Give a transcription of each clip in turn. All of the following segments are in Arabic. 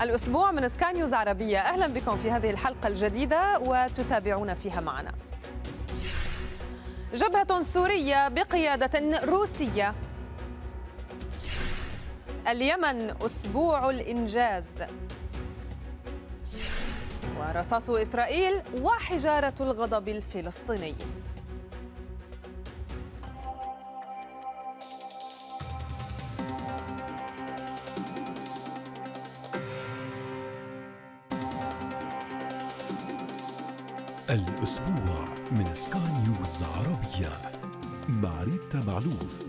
الأسبوع من سكاي نيوز عربية أهلا بكم في هذه الحلقة الجديدة وتتابعون فيها معنا جبهة سورية بقيادة روسية اليمن أسبوع الإنجاز ورصاص إسرائيل وحجارة الغضب الفلسطيني الأسبوع من سكاي نيوز عربية مع ريتا معلوف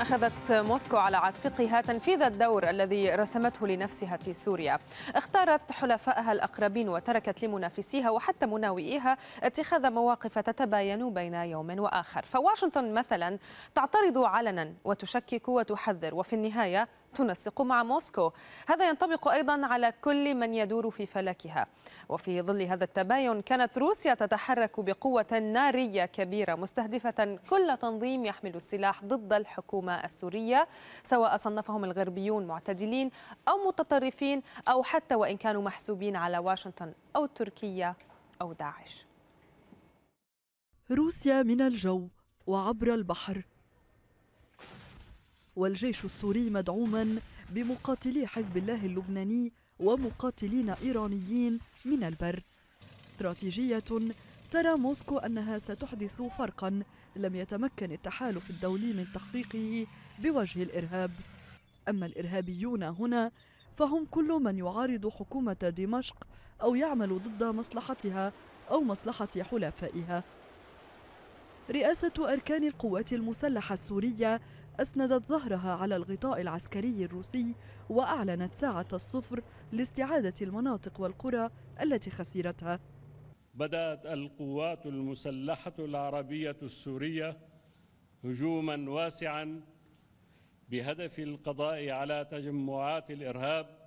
أخذت موسكو على عاتقها تنفيذ الدور الذي رسمته لنفسها في سوريا اختارت حلفائها الأقربين وتركت لمنافسيها وحتى مناوئيها اتخاذ مواقف تتباين بين يوم وآخر فواشنطن مثلا تعترض علنا وتشكك وتحذر وفي النهاية تنسق مع موسكو هذا ينطبق أيضا على كل من يدور في فلكها وفي ظل هذا التباين كانت روسيا تتحرك بقوة نارية كبيرة مستهدفة كل تنظيم يحمل السلاح ضد الحكومة السورية سواء صنفهم الغربيون معتدلين أو متطرفين أو حتى وإن كانوا محسوبين على واشنطن أو تركيا أو داعش روسيا من الجو وعبر البحر والجيش السوري مدعوما بمقاتلي حزب الله اللبناني ومقاتلين إيرانيين من البر استراتيجية ترى موسكو أنها ستحدث فرقا لم يتمكن التحالف الدولي من تحقيقه بوجه الإرهاب أما الإرهابيون هنا فهم كل من يعارض حكومة دمشق أو يعمل ضد مصلحتها أو مصلحة حلفائها رئاسة أركان القوات المسلحة السورية أسندت ظهرها على الغطاء العسكري الروسي وأعلنت ساعة الصفر لاستعادة المناطق والقرى التي خسرتها بدأت القوات المسلحة العربية السورية هجوما واسعا بهدف القضاء على تجمعات الإرهاب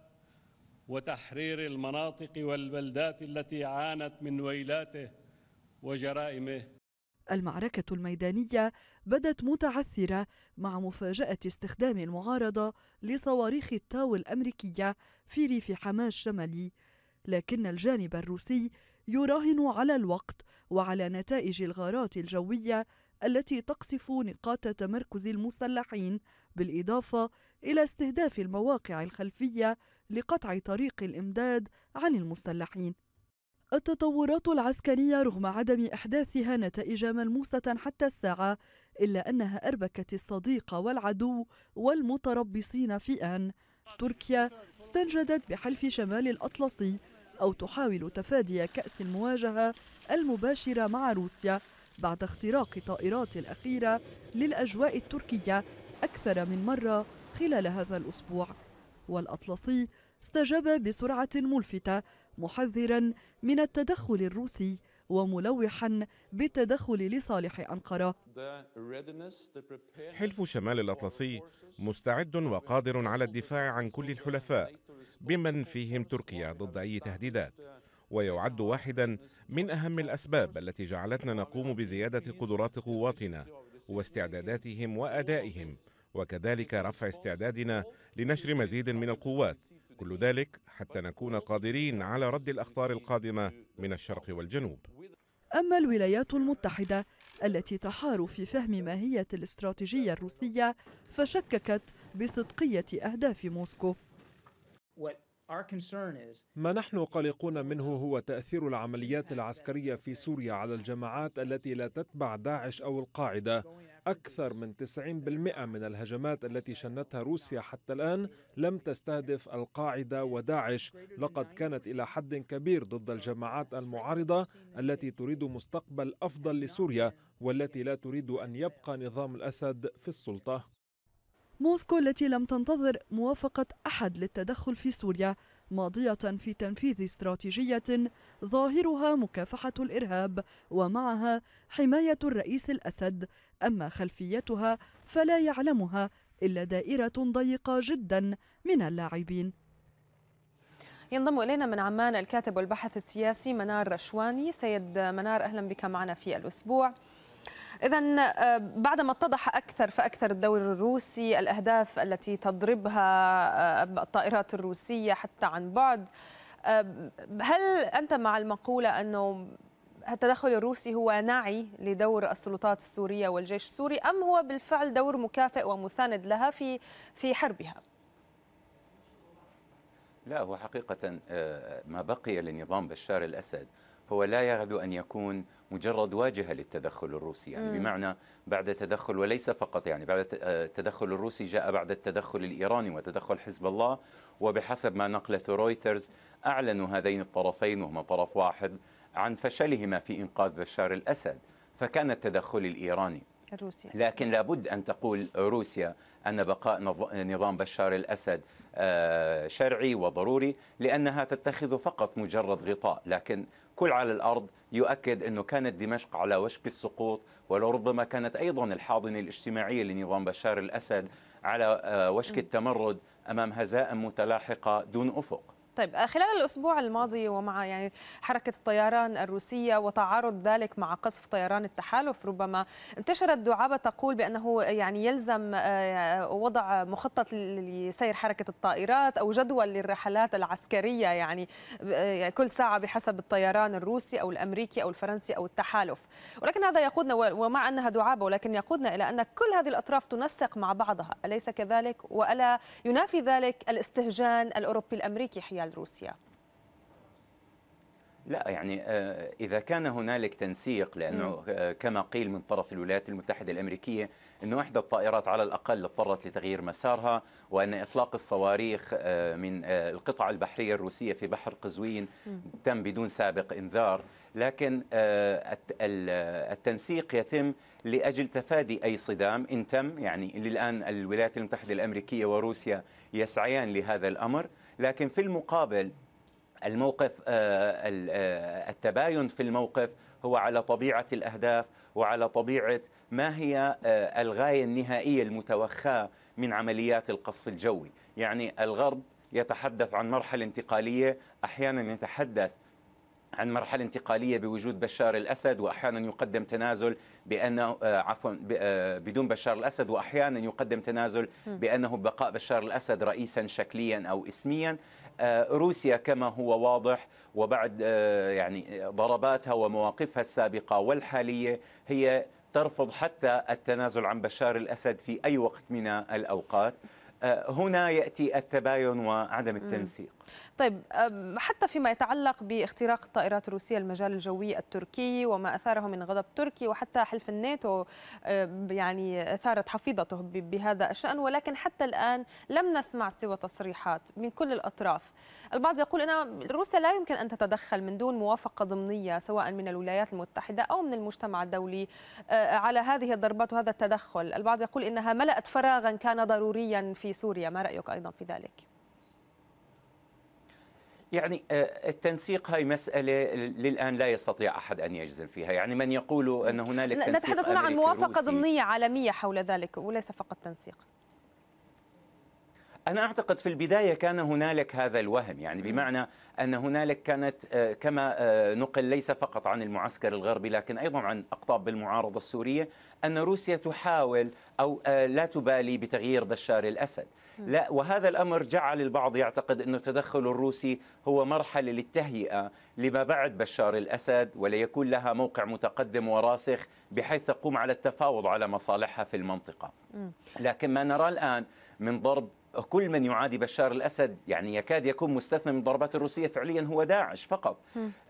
وتحرير المناطق والبلدات التي عانت من ويلاته وجرائمه المعركة الميدانية بدت متعثرة مع مفاجأة استخدام المعارضة لصواريخ التاو الأمريكية في ريف حماه الشمالي، لكن الجانب الروسي يراهن على الوقت وعلى نتائج الغارات الجوية التي تقصف نقاط تمركز المسلحين، بالإضافة إلى استهداف المواقع الخلفية لقطع طريق الإمداد عن المسلحين. التطورات العسكرية رغم عدم إحداثها نتائج ملموسة حتى الساعة إلا أنها أربكت الصديق والعدو والمتربصين في أن تركيا استنجدت بحلف شمال الأطلسي أو تحاول تفادي كأس المواجهة المباشرة مع روسيا بعد اختراق طائرات الأخيرة للأجواء التركية أكثر من مرة خلال هذا الأسبوع والأطلسي استجاب بسرعة ملفتة محذرا من التدخل الروسي وملوحا بالتدخل لصالح أنقرة حلف شمال الأطلسي مستعد وقادر على الدفاع عن كل الحلفاء بمن فيهم تركيا ضد أي تهديدات ويعد واحدا من أهم الأسباب التي جعلتنا نقوم بزيادة قدرات قواتنا واستعداداتهم وأدائهم وكذلك رفع استعدادنا لنشر مزيد من القوات كل ذلك حتى نكون قادرين على رد الأخطار القادمة من الشرق والجنوب أما الولايات المتحدة التي تحار في فهم ماهية الاستراتيجية الروسية فشككت بصدقية أهداف موسكو ما نحن قلقون منه هو تأثير العمليات العسكرية في سوريا على الجماعات التي لا تتبع داعش أو القاعدة أكثر من 90% من الهجمات التي شنتها روسيا حتى الآن لم تستهدف القاعدة وداعش لقد كانت إلى حد كبير ضد الجماعات المعارضة التي تريد مستقبل أفضل لسوريا والتي لا تريد أن يبقى نظام الأسد في السلطة موسكو التي لم تنتظر موافقة أحد للتدخل في سوريا ماضية في تنفيذ استراتيجية ظاهرها مكافحة الإرهاب ومعها حماية الرئيس الأسد أما خلفيتها فلا يعلمها إلا دائرة ضيقة جدا من اللاعبين ينضم إلينا من عمان الكاتب والباحث السياسي منار رشواني سيد منار أهلا بك معنا في الأسبوع إذا آه، بعدما اتضح أكثر فأكثر الدور الروسي الأهداف التي تضربها آه، الطائرات الروسية حتى عن بعد آه، هل أنت مع المقولة أنه التدخل الروسي هو ناعي لدور السلطات السورية والجيش السوري أم هو بالفعل دور مكافئ ومساند لها في في حربها؟ لا هو حقيقة ما بقي لنظام بشار الأسد هو لا يعد أن يكون مجرد واجهة للتدخل الروسي يعني بمعنى بعد تدخل وليس فقط يعني بعد آه، التدخل الروسي جاء بعد التدخل الإيراني وتدخل حزب الله وبحسب ما نقلته رويترز أعلنوا هذين الطرفين وهما طرف واحد عن فشلهما في إنقاذ بشار الأسد فكان التدخل الإيراني روسيا لكن لابد أن تقول روسيا أن بقاء نظام بشار الأسد آه، شرعي وضروري لأنها تتخذ فقط مجرد غطاء لكن الكل على الارض يؤكد انه كانت دمشق على وشك السقوط ولربما كانت ايضا الحاضنه الاجتماعيه لنظام بشار الاسد على آه، وشك التمرد امام هزائم متلاحقه دون افق. طيب آه، خلال الأسبوع الماضي ومع يعني حركة الطيران الروسية وتعارض ذلك مع قصف طيران التحالف ربما انتشرت دعابة تقول بأنه يعني يلزم آه، آه، وضع مخطط لسير حركة الطائرات أو جدول للرحلات العسكرية يعني،, يعني كل ساعة بحسب الطيران الروسي أو الأمريكي أو الفرنسي أو التحالف ولكن هذا يقودنا ومع أنها دعابة ولكن يقودنا إلى أن كل هذه الأطراف تنسق مع بعضها أليس كذلك وألا ينافي ذلك الاستهجان الأوروبي الأمريكي حيال مونديال روسيا لا يعني آه، إذا كان هنالك تنسيق لأنه آه، كما قيل من طرف الولايات المتحدة الأمريكية أنه إحدى الطائرات على الأقل اضطرت لتغيير مسارها وأن إطلاق الصواريخ آه، من القطعة البحرية الروسية في بحر قزوين تم بدون سابق إنذار لكن التنسيق يتم لاجل تفادي اي صدام ان تم يعني الان الولايات المتحده الامريكيه وروسيا يسعيان لهذا الامر لكن في المقابل الموقف آه، آه، التباين في الموقف هو على طبيعه الاهداف وعلى طبيعه ما هي آه، الغايه النهائيه المتوخاه من عمليات القصف الجوي، يعني الغرب يتحدث عن مرحله انتقاليه، احيانا يتحدث عن مرحلة انتقالية بوجود بشار الأسد وأحيانا يقدم تنازل بأنه آه، عفوا آه، بدون بشار الأسد وأحيانا يقدم تنازل بأنه بقاء بشار الأسد رئيسا شكليا أو اسميا آه، روسيا كما هو واضح وبعد يعني ضرباتها ومواقفها السابقة والحالية هي ترفض حتى التنازل عن بشار الأسد في أي وقت من الأوقات هنا يأتي التباين وعدم التنسيق طيب حتى فيما يتعلق باختراق الطائرات الروسية المجال الجوي التركي وما أثاره من غضب تركي وحتى حلف الناتو يعني أثارت حفيظته بهذا الشأن ولكن حتى الآن لم نسمع سوى تصريحات من كل الأطراف البعض يقول أن روسيا لا يمكن أن تتدخل من دون موافقة ضمنية سواء من الولايات المتحدة أو من المجتمع الدولي على هذه الضربات وهذا التدخل البعض يقول إنها ملأت فراغا كان ضروريا في سوريا ما رأيك أيضا في ذلك؟ يعني آه، التنسيق هاي مسألة للآن لا يستطيع أحد أن يجزم فيها يعني من يقول أن هنالك تنسيق نتحدث هنا عن موافقة ضمنية عالمية حول ذلك وليس فقط تنسيق أنا أعتقد في البداية كان هنالك هذا الوهم يعني بمعنى أن هنالك كانت آه، كما آه، نقل ليس فقط عن المعسكر الغربي لكن أيضا عن أقطاب المعارضة السورية أن روسيا تحاول أو آه، لا تبالي بتغيير بشار الأسد لا وهذا الأمر جعل البعض يعتقد أن التدخل الروسي هو مرحلة للتهيئة لما بعد بشار الأسد وليكون لها موقع متقدم وراسخ بحيث تقوم على التفاوض على مصالحها في المنطقة لكن ما نرى الآن من ضرب كل من يعادي بشار الأسد يعني يكاد يكون مستثنى من الضربات الروسية فعليا هو داعش فقط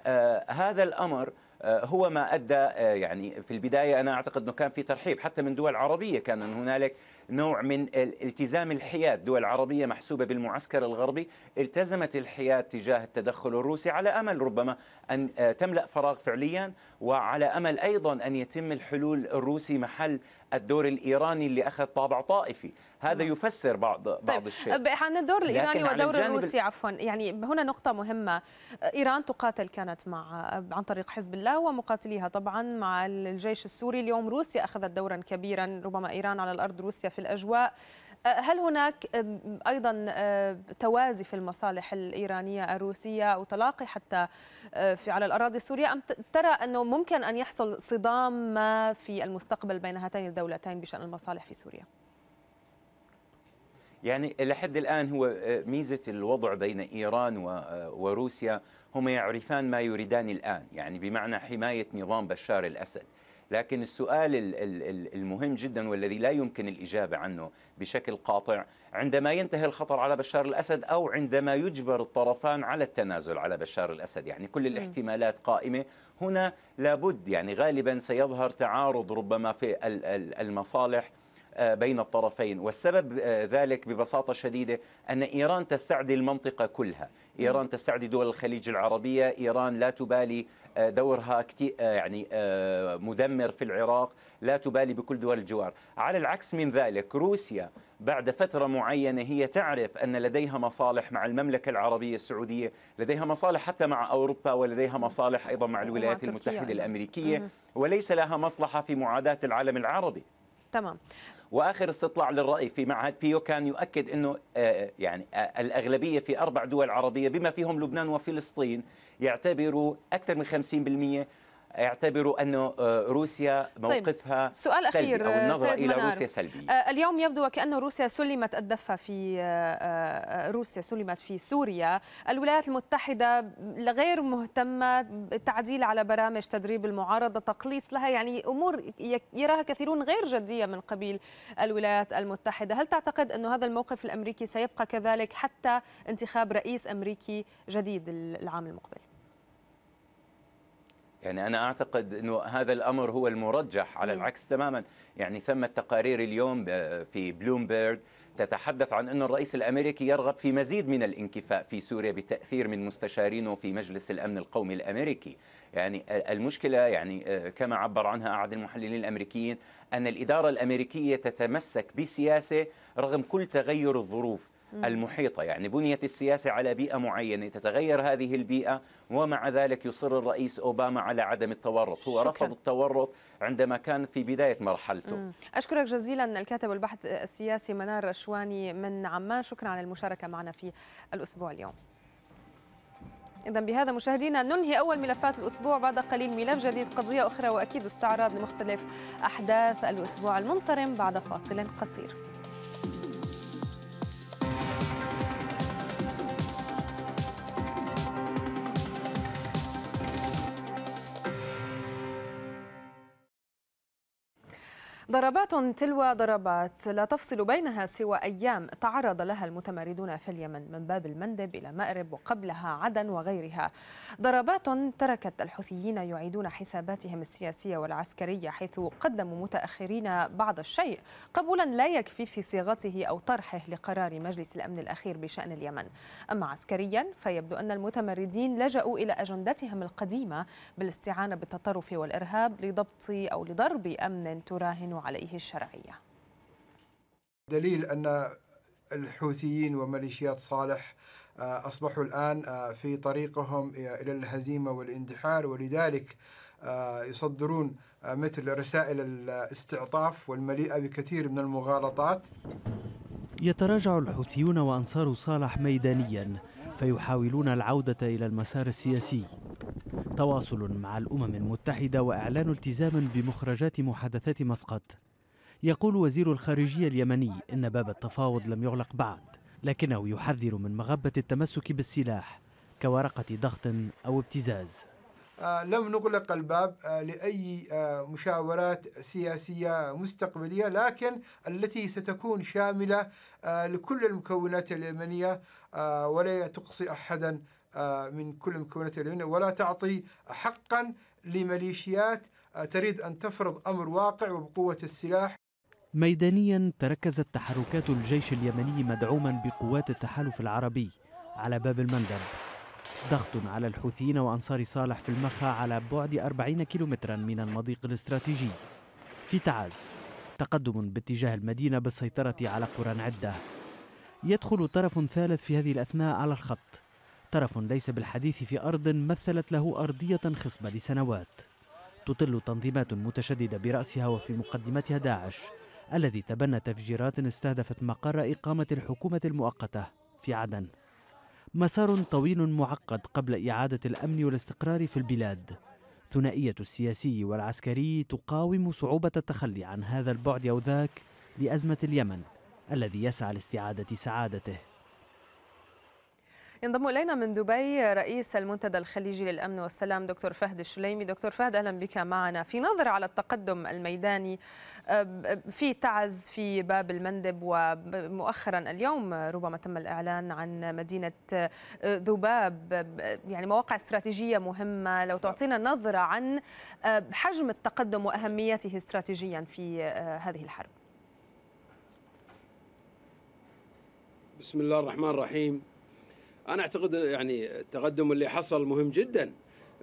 آه هذا الأمر آه، هو ما ادى آه، يعني في البدايه انا اعتقد انه كان في ترحيب حتى من دول عربيه كان هنالك نوع من التزام الحياد، دول عربيه محسوبه بالمعسكر الغربي التزمت الحياد تجاه التدخل الروسي على امل ربما ان آه، تملا فراغ فعليا وعلى امل ايضا ان يتم الحلول الروسي محل الدور الايراني اللي اخذ طابع طائفي هذا نعم. يفسر بعض طيب. بعض الشيء عن الدور الايراني والدور الروسي عفوا يعني هنا نقطه مهمه ايران تقاتل كانت مع عن طريق حزب الله ومقاتليها طبعا مع الجيش السوري اليوم روسيا اخذت دورا كبيرا ربما ايران على الارض روسيا في الاجواء هل هناك ايضا توازي في المصالح الايرانيه الروسيه او تلاقي حتى في على الاراضي السوريه ام ترى انه ممكن ان يحصل صدام ما في المستقبل بين هاتين الدولتين بشان المصالح في سوريا؟ يعني لحد الآن هو أه، ميزة الوضع بين إيران أه، وروسيا هما يعرفان ما يريدان الآن يعني بمعنى حماية نظام بشار الأسد لكن السؤال المهم جدا والذي لا يمكن الإجابة عنه بشكل قاطع عندما ينتهي الخطر على بشار الأسد أو عندما يجبر الطرفان على التنازل على بشار الأسد يعني كل الاحتمالات قائمة هنا لابد يعني غالبا سيظهر تعارض ربما في المصالح بين الطرفين والسبب آه، ذلك ببساطة شديدة أن إيران تستعدي المنطقة كلها إيران تستعدي دول الخليج العربية إيران لا تبالي آه، دورها آه، يعني مدمر في العراق لا تبالي بكل دول الجوار على العكس من ذلك روسيا بعد فترة معينة هي تعرف أن لديها مصالح مع المملكة العربية السعودية لديها مصالح حتى مع أوروبا ولديها مصالح أيضا مع الولايات المتحدة الأمريكية وليس لها مصلحة في معاداة العالم العربي تمام واخر استطلاع للراي في معهد بيو كان يؤكد انه آه، يعني آه، الاغلبيه في اربع دول عربيه بما فيهم لبنان وفلسطين يعتبروا اكثر من 50% اعتبروا أن آه، روسيا طيب، موقفها طيب. سؤال أخير سلبي أو النظرة إلى منار. روسيا سلبية آه، اليوم يبدو وكأن روسيا سلمت الدفة في آه، روسيا سلمت في سوريا الولايات المتحدة غير مهتمة تعديل على برامج تدريب المعارضة تقليص لها يعني أمور يراها كثيرون غير جدية من قبيل الولايات المتحدة هل تعتقد أن هذا الموقف الأمريكي سيبقى كذلك حتى انتخاب رئيس أمريكي جديد العام المقبل؟ يعني أنا أعتقد أنه هذا الأمر هو المرجح على العكس تماما يعني ثم التقارير اليوم آه، في بلومبرغ تتحدث عن أن الرئيس الأمريكي يرغب في مزيد من الانكفاء في سوريا بتأثير من مستشارينه في مجلس الأمن القومي الأمريكي يعني المشكلة يعني آه، كما عبر عنها أحد المحللين الأمريكيين أن الإدارة الأمريكية تتمسك بسياسة رغم كل تغير الظروف المحيطة يعني بنيت السياسة على بيئة معينة تتغير هذه البيئة ومع ذلك يصر الرئيس أوباما على عدم التورط هو شكرا. رفض التورط عندما كان في بداية مرحلته مم. أشكرك جزيلا الكاتب والبحث السياسي منار رشواني من عمان شكرا على المشاركة معنا في الأسبوع اليوم إذا بهذا مشاهدينا ننهي أول ملفات الأسبوع بعد قليل ملف جديد قضية أخرى وأكيد استعراض لمختلف أحداث الأسبوع المنصرم بعد فاصل قصير ضربات تلو ضربات لا تفصل بينها سوى أيام تعرض لها المتمردون في اليمن من باب المندب إلى مأرب وقبلها عدن وغيرها ضربات تركت الحوثيين يعيدون حساباتهم السياسية والعسكرية حيث قدموا متأخرين بعض الشيء قبولا لا يكفي في صياغته أو طرحه لقرار مجلس الأمن الأخير بشأن اليمن أما عسكريا فيبدو أن المتمردين لجأوا إلى أجندتهم القديمة بالاستعانة بالتطرف والإرهاب لضبط أو لضرب أمن تراهن عليه الشرعية دليل أن الحوثيين وميليشيات صالح آه، أصبحوا الآن آه، في طريقهم إلى الهزيمة والاندحار ولذلك آه، يصدرون مثل رسائل الاستعطاف والمليئة بكثير من المغالطات يتراجع الحوثيون وأنصار صالح ميدانيا فيحاولون العودة إلى المسار السياسي تواصل مع الأمم المتحدة وإعلان التزام بمخرجات محادثات مسقط يقول وزير الخارجية اليمني إن باب التفاوض لم يغلق بعد لكنه يحذر من مغبة التمسك بالسلاح كورقة ضغط أو ابتزاز آه، لم نغلق الباب آه، لأي آه، مشاورات سياسية مستقبلية لكن التي ستكون شاملة لكل المكونات اليمنية ولا تقصي أحدا آه، من كل مكونات اليمن ولا تعطي حقا لميليشيات آه، تريد أن تفرض أمر واقع وبقوة السلاح ميدانيا تركزت تحركات الجيش اليمني مدعوما بقوات التحالف العربي على باب المندب ضغط على الحوثيين وأنصار صالح في المخا على بعد 40 كيلومترا من المضيق الاستراتيجي في تعز تقدم باتجاه المدينة بالسيطرة على قرى عدة يدخل طرف ثالث في هذه الأثناء على الخط طرف ليس بالحديث في أرض مثلت له أرضية خصبة لسنوات تطل تنظيمات متشددة برأسها وفي مقدمتها داعش الذي تبنى تفجيرات استهدفت مقر إقامة الحكومة المؤقتة في عدن مسار طويل معقد قبل إعادة الأمن والاستقرار في البلاد ثنائية السياسي والعسكري تقاوم صعوبة التخلي عن هذا البعد أو ذاك لأزمة اليمن الذي يسعى لاستعادة سعادته ينضم الينا من دبي رئيس المنتدى الخليجي للامن والسلام دكتور فهد الشليمي دكتور فهد اهلا بك معنا في نظر على التقدم الميداني في تعز في باب المندب ومؤخرا اليوم ربما تم الاعلان عن مدينه ذباب يعني مواقع استراتيجيه مهمه لو تعطينا نظره عن حجم التقدم واهميته استراتيجيا في أه، هذه الحرب بسم الله الرحمن الرحيم انا اعتقد يعني التقدم اللي حصل مهم جدا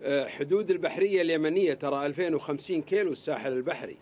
آه، حدود البحريه اليمنيه ترى 2050 كيلو الساحل البحري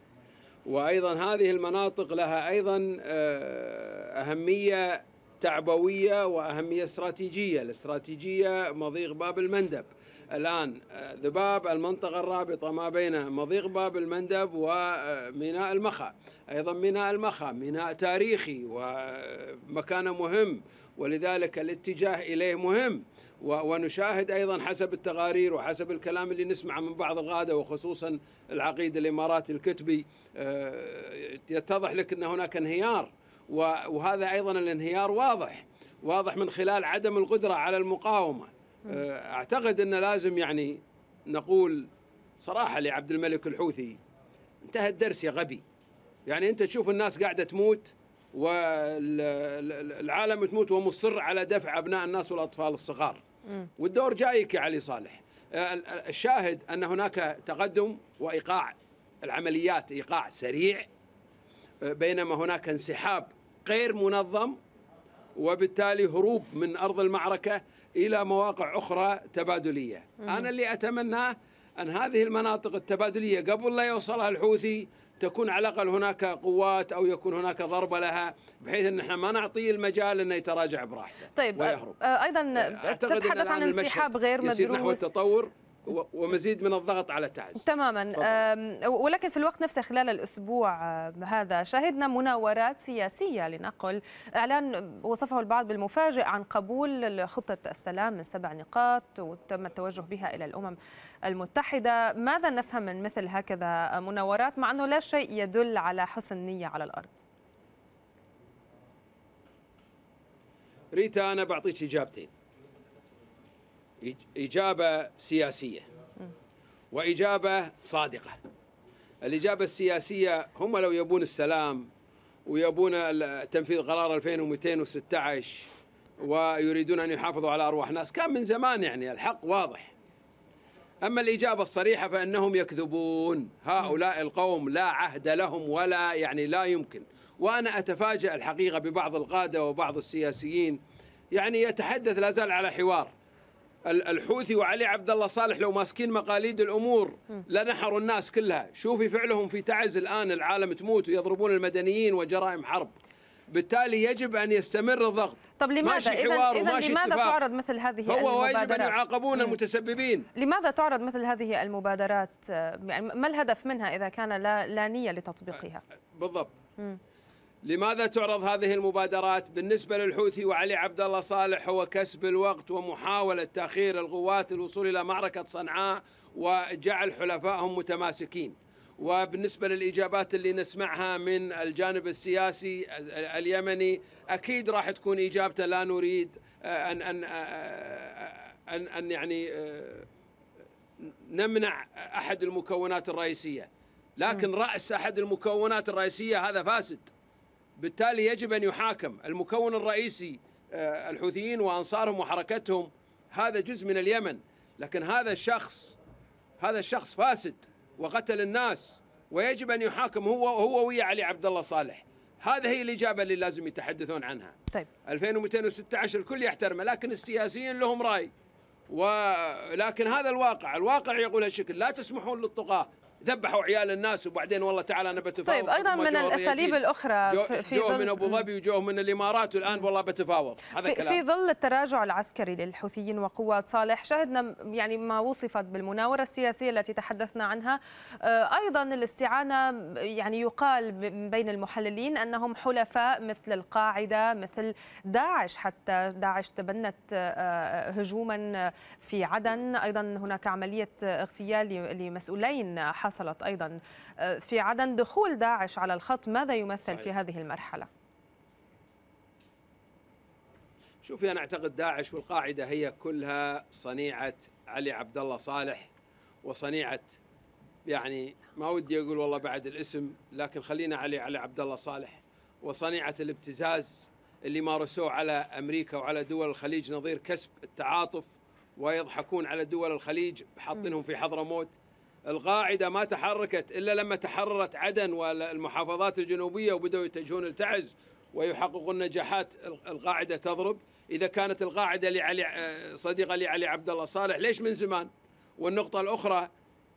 وايضا هذه المناطق لها ايضا آه، اهميه تعبويه واهميه استراتيجيه، الاستراتيجيه مضيق باب المندب. الان آه، ذباب المنطقه الرابطه ما بين مضيق باب المندب وميناء المخا، ايضا ميناء المخا ميناء تاريخي ومكانه مهم ولذلك الاتجاه إليه مهم ونشاهد أيضا حسب التقارير وحسب الكلام اللي نسمعه من بعض الغادة وخصوصا العقيد الإماراتي الكتبي آه، يتضح لك أن هناك انهيار وهذا أيضا الانهيار واضح واضح من خلال عدم القدرة على المقاومة آه، أعتقد أن لازم يعني نقول صراحة لعبد الملك الحوثي انتهى الدرس يا غبي يعني أنت تشوف الناس قاعدة تموت والعالم تموت ومصر على دفع ابناء الناس والاطفال الصغار والدور جايك يا علي صالح آه، الشاهد ان هناك تقدم وايقاع العمليات ايقاع سريع آه، بينما هناك انسحاب غير منظم وبالتالي هروب من ارض المعركه الى مواقع اخرى تبادليه انا اللي اتمناه أن هذه المناطق التبادلية قبل لا يوصلها الحوثي تكون على الأقل هناك قوات أو يكون هناك ضربة لها بحيث أن احنا ما نعطيه المجال أنه يتراجع براحته طيب ويهرب. أيضا تتحدث عن انسحاب غير مدروس يصير نحو التطور ومزيد من الضغط على تعز تماما فضل. ولكن في الوقت نفسه خلال الأسبوع هذا شهدنا مناورات سياسية لنقل إعلان وصفه البعض بالمفاجئ عن قبول خطة السلام من سبع نقاط وتم التوجه بها إلى الأمم المتحدة ماذا نفهم من مثل هكذا مناورات مع أنه لا شيء يدل على حسن نية على الأرض ريتا أنا بعطيك إجابتين إجابة سياسية وإجابة صادقة الإجابة السياسية هم لو يبون السلام ويبون تنفيذ قرار 2216 ويريدون أن يحافظوا على أرواح ناس كان من زمان يعني الحق واضح أما الإجابة الصريحة فإنهم يكذبون هؤلاء القوم لا عهد لهم ولا يعني لا يمكن وأنا أتفاجأ الحقيقة ببعض القادة وبعض السياسيين يعني يتحدث لا زال على حوار الحوثي وعلي عبد الله صالح لو ماسكين مقاليد الامور لنحروا الناس كلها، شوفي فعلهم في تعز الان العالم تموت ويضربون المدنيين وجرائم حرب. بالتالي يجب ان يستمر الضغط طب لماذا اذا لماذا اتفاق. تعرض مثل هذه هو المبادرات ويجب ان يعاقبون المتسببين لماذا تعرض مثل هذه المبادرات يعني ما الهدف منها اذا كان لا, لا نيه لتطبيقها بالضبط مم. لماذا تعرض هذه المبادرات بالنسبة للحوثي وعلي عبد الله صالح هو كسب الوقت ومحاولة تأخير الغوات الوصول إلى معركة صنعاء وجعل حلفائهم متماسكين وبالنسبة للإجابات اللي نسمعها من الجانب السياسي اليمني أكيد راح تكون إجابته لا نريد آه، أن أن آه، أن, أن يعني آه، نمنع أحد المكونات الرئيسية لكن رأس أحد المكونات الرئيسية هذا فاسد بالتالي يجب أن يحاكم المكون الرئيسي آه، الحوثيين وأنصارهم وحركتهم هذا جزء من اليمن لكن هذا الشخص هذا الشخص فاسد وقتل الناس ويجب ان يحاكم هو هو ويا علي عبد الله صالح هذه هي الاجابه اللي لازم يتحدثون عنها طيب 2216 الكل يحترمه لكن السياسيين لهم راي ولكن هذا الواقع الواقع يقول هالشكل لا تسمحون للطغاه ذبحوا عيال الناس وبعدين والله تعالى انا بتفاوض طيب ايضا من الاساليب الاخرى جو, في جو من ابو ظبي وجوه من الامارات والان والله بتفاوض هذا في, كلام. في ظل التراجع العسكري للحوثيين وقوات صالح شهدنا يعني ما وصفت بالمناوره السياسيه التي تحدثنا عنها آه، ايضا الاستعانه يعني يقال بين المحللين انهم حلفاء مثل القاعده مثل داعش حتى داعش تبنت آه، آه، هجوما في عدن ايضا هناك عمليه اغتيال لمسؤولين حصلت أيضا آه، في عدن دخول داعش على الخط ماذا يمثل صحيح. في هذه المرحلة؟ شوفي أنا أعتقد داعش والقاعدة هي كلها صنيعة علي عبد الله صالح وصنيعة يعني ما ودي أقول والله بعد الاسم لكن خلينا علي علي عبد الله صالح وصنيعة الابتزاز اللي مارسوه على أمريكا وعلى دول الخليج نظير كسب التعاطف ويضحكون على دول الخليج حاطينهم في حضرموت القاعدة ما تحركت إلا لما تحررت عدن والمحافظات الجنوبية وبدأوا يتجهون التعز ويحققون نجاحات القاعدة تضرب إذا كانت القاعدة لعلي آه، صديقة لعلي عبد الله صالح ليش من زمان والنقطة الأخرى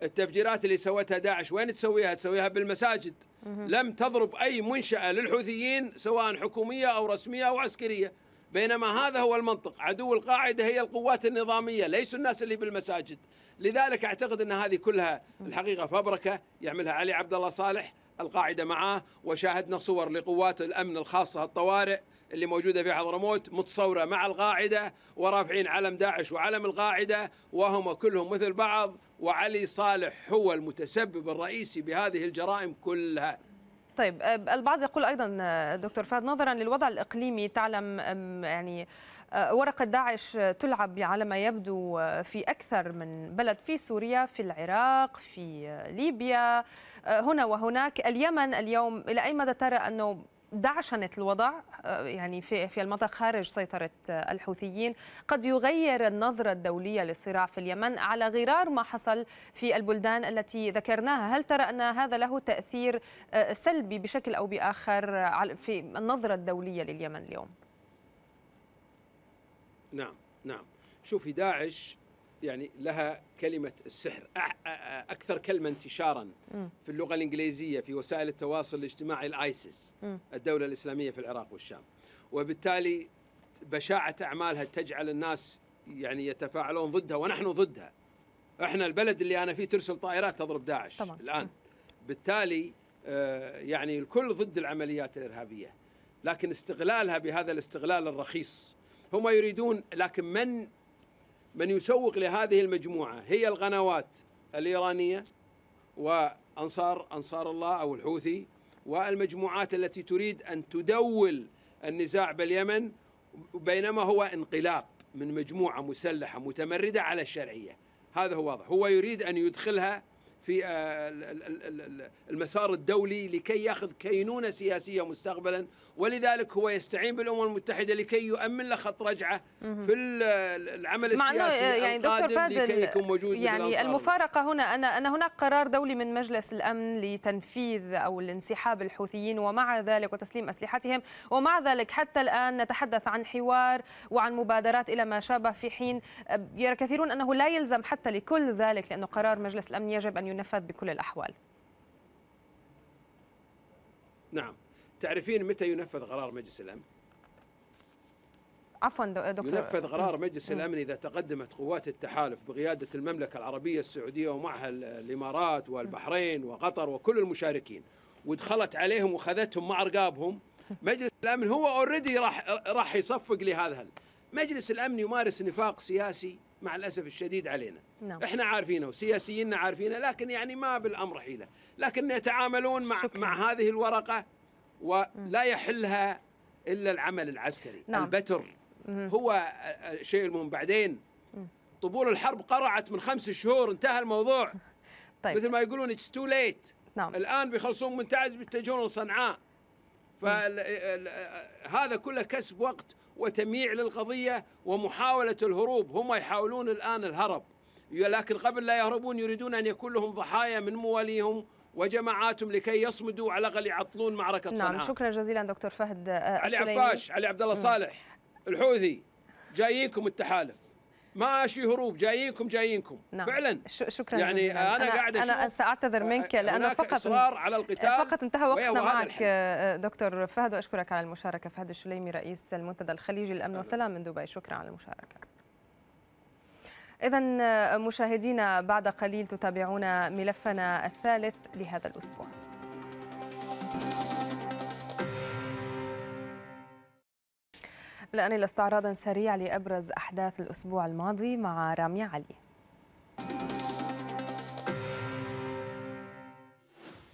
التفجيرات اللي سوتها داعش وين تسويها تسويها بالمساجد لم تضرب أي منشأة للحوثيين سواء حكومية أو رسمية أو عسكرية بينما هذا هو المنطق عدو القاعدة هي القوات النظامية ليسوا الناس اللي بالمساجد لذلك أعتقد أن هذه كلها الحقيقة فبركة يعملها علي عبد الله صالح القاعدة معاه وشاهدنا صور لقوات الأمن الخاصة الطوارئ اللي موجودة في حضرموت متصورة مع القاعدة ورافعين علم داعش وعلم القاعدة وهم كلهم مثل بعض وعلي صالح هو المتسبب الرئيسي بهذه الجرائم كلها طيب آه، البعض يقول ايضا آه، دكتور فهد نظرا للوضع الاقليمي تعلم يعني آه، ورقه داعش تلعب على ما يبدو في اكثر من بلد في سوريا في العراق في ليبيا هنا وهناك اليمن اليوم الى اي مدى ترى انه دعشنة الوضع آه، يعني في في المنطقة خارج سيطرة آه، الحوثيين قد يغير النظرة الدولية للصراع في اليمن على غرار ما حصل في البلدان التي ذكرناها هل ترى أن هذا له تأثير آه، سلبي بشكل أو بآخر في النظرة الدولية لليمن اليوم نعم نعم شوفي داعش يعني لها كلمة السحر أكثر كلمة انتشارا في اللغة الإنجليزية في وسائل التواصل الاجتماعي الآيسيس الدولة الإسلامية في العراق والشام وبالتالي بشاعة أعمالها تجعل الناس يعني يتفاعلون ضدها ونحن ضدها احنا البلد اللي أنا فيه ترسل طائرات تضرب داعش طبعا. الآن بالتالي آه، يعني الكل ضد العمليات الإرهابية لكن استغلالها بهذا الاستغلال الرخيص هم يريدون لكن من من يسوق لهذه المجموعة هي القنوات الإيرانية وأنصار أنصار الله أو الحوثي والمجموعات التي تريد أن تدول النزاع باليمن بينما هو انقلاب من مجموعة مسلحة متمردة على الشرعية هذا هو واضح هو يريد أن يدخلها في آه، المسار الدولي لكي ياخذ كينونه سياسيه مستقبلا ولذلك هو يستعين بالامم المتحده لكي يؤمن له خط رجعه في العمل السياسي يعني دكتور فادل لكي يكون موجود يعني المفارقه هنا ان ان هناك قرار دولي من مجلس الامن لتنفيذ او الانسحاب الحوثيين ومع ذلك وتسليم اسلحتهم ومع ذلك حتى الان نتحدث عن حوار وعن مبادرات الى ما شابه في حين يرى كثيرون انه لا يلزم حتى لكل ذلك لانه قرار مجلس الامن يجب ان ينفذ بكل الأحوال نعم تعرفين متى ينفذ قرار مجلس الأمن؟ عفوا دكتور ينفذ قرار مجلس الامن اذا تقدمت قوات التحالف بقياده المملكه العربيه السعوديه ومعها الامارات والبحرين وقطر وكل المشاركين ودخلت عليهم وخذتهم مع رقابهم مجلس الامن هو اوريدي راح راح يصفق لهذا مجلس الامن يمارس نفاق سياسي مع الأسف الشديد علينا نعم. إحنا عارفينه وسياسييننا عارفينه لكن يعني ما بالأمر حيلة لكن يتعاملون مع, شكرا. مع هذه الورقة ولا يحلها إلا العمل العسكري نعم. البتر هو الشيء آه، آه، المهم بعدين طبول الحرب قرعت من خمس شهور انتهى الموضوع طيب. مثل ما يقولون اتس تو ليت نعم. الان بيخلصون من تعز بيتجهون صنعاء فهذا آه، كله كسب وقت وتمييع للقضية ومحاولة الهروب هم يحاولون الآن الهرب لكن قبل لا يهربون يريدون أن يكون لهم ضحايا من مواليهم وجماعاتهم لكي يصمدوا على الأقل يعطلون معركة نعم صنعاء نعم شكرا جزيلا دكتور فهد آه، علي عفاش علي عبد الله صالح الحوثي جاييكم التحالف ماشي هروب جايينكم جايينكم نعم. فعلا شكرا يعني جزيلا. انا, أنا قاعد انا ساعتذر منك لانه فقط اصرار على القتال فقط انتهى وقتنا معك آه، دكتور فهد واشكرك على المشاركه فهد الشليمي رئيس المنتدى الخليجي للامن والسلام من دبي شكرا على المشاركه إذا آه، مشاهدينا بعد قليل تتابعون ملفنا الثالث لهذا الأسبوع. الآن إلى استعراض سريع لأبرز أحداث الأسبوع الماضي مع رامي علي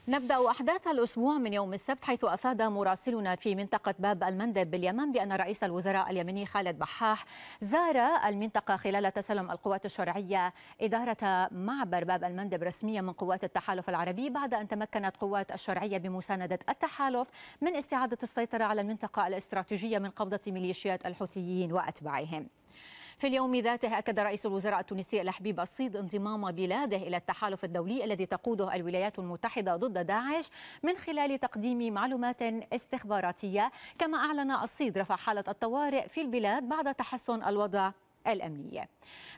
نبدأ أحداث الأسبوع من يوم السبت حيث أفاد مراسلنا في منطقة باب المندب باليمن بأن رئيس الوزراء اليمني خالد بحاح زار المنطقة خلال تسلم القوات الشرعية إدارة معبر باب المندب رسميا من قوات التحالف العربي بعد أن تمكنت قوات الشرعية بمساندة التحالف من استعادة السيطرة على المنطقة الاستراتيجية من قبضة ميليشيات الحوثيين وأتباعهم. في اليوم ذاته أكد رئيس الوزراء التونسي الحبيب الصيد انضمام بلاده إلى التحالف الدولي الذي تقوده الولايات المتحدة ضد داعش من خلال تقديم معلومات استخباراتية كما أعلن الصيد رفع حالة الطوارئ في البلاد بعد تحسن الوضع الأمنية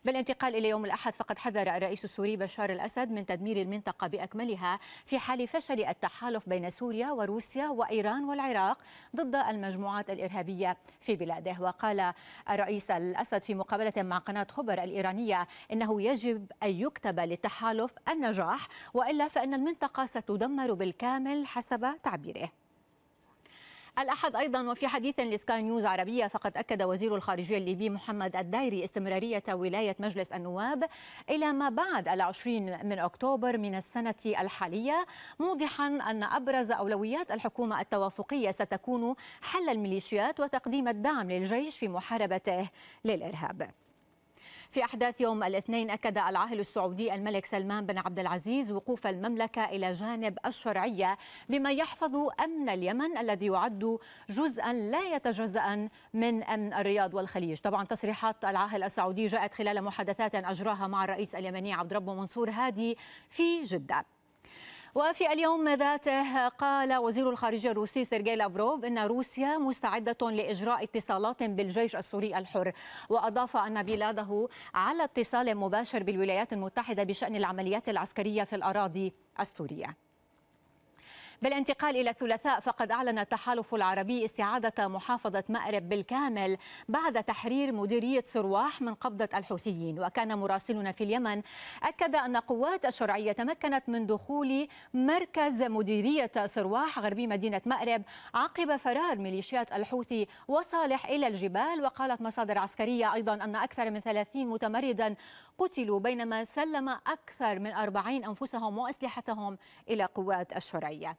بالانتقال إلى يوم الأحد فقد حذر الرئيس السوري بشار الأسد من تدمير المنطقة بأكملها في حال فشل التحالف بين سوريا وروسيا وإيران والعراق ضد المجموعات الإرهابية في بلاده وقال الرئيس الأسد في مقابلة مع قناة خبر الإيرانية إنه يجب أن يكتب للتحالف النجاح وإلا فإن المنطقة ستدمر بالكامل حسب تعبيره الأحد أيضا وفي حديث لسكاي نيوز عربية فقد أكد وزير الخارجية الليبي محمد الدايري استمرارية ولاية مجلس النواب إلى ما بعد العشرين من أكتوبر من السنة الحالية موضحا أن أبرز أولويات الحكومة التوافقية ستكون حل الميليشيات وتقديم الدعم للجيش في محاربته للإرهاب في أحداث يوم الاثنين أكد العاهل السعودي الملك سلمان بن عبد العزيز وقوف المملكة إلى جانب الشرعية بما يحفظ أمن اليمن الذي يعد جزءا لا يتجزأ من أمن الرياض والخليج طبعا تصريحات العاهل السعودي جاءت خلال محادثات أجراها مع الرئيس اليمني عبد ربه منصور هادي في جدة وفي اليوم ذاته قال وزير الخارجية الروسي سيرجي لافروف أن روسيا مستعدة لإجراء اتصالات بالجيش السوري الحر وأضاف أن بلاده على اتصال مباشر بالولايات المتحدة بشأن العمليات العسكرية في الأراضي السورية بالانتقال إلى الثلاثاء فقد أعلن التحالف العربي استعادة محافظة مأرب بالكامل بعد تحرير مديرية سرواح من قبضة الحوثيين وكان مراسلنا في اليمن أكد أن قوات الشرعية تمكنت من دخول مركز مديرية سرواح غربي مدينة مأرب عقب فرار ميليشيات الحوثي وصالح إلى الجبال وقالت مصادر عسكرية أيضا أن أكثر من 30 متمردا قتلوا بينما سلم أكثر من 40 أنفسهم وأسلحتهم إلى قوات الشرعية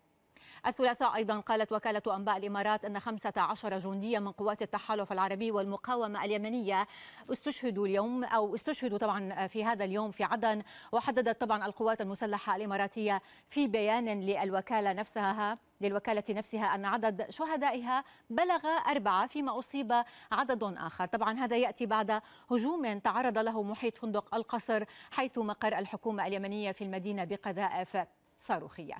الثلاثاء أيضا قالت وكالة أنباء الإمارات أن 15 جنديا من قوات التحالف العربي والمقاومة اليمنية استشهدوا اليوم أو استشهدوا طبعا في هذا اليوم في عدن وحددت طبعا القوات المسلحة الإماراتية في بيان للوكالة نفسها للوكالة نفسها أن عدد شهدائها بلغ أربعة فيما أصيب عدد آخر طبعا هذا يأتي بعد هجوم تعرض له محيط فندق القصر حيث مقر الحكومة اليمنية في المدينة بقذائف صاروخية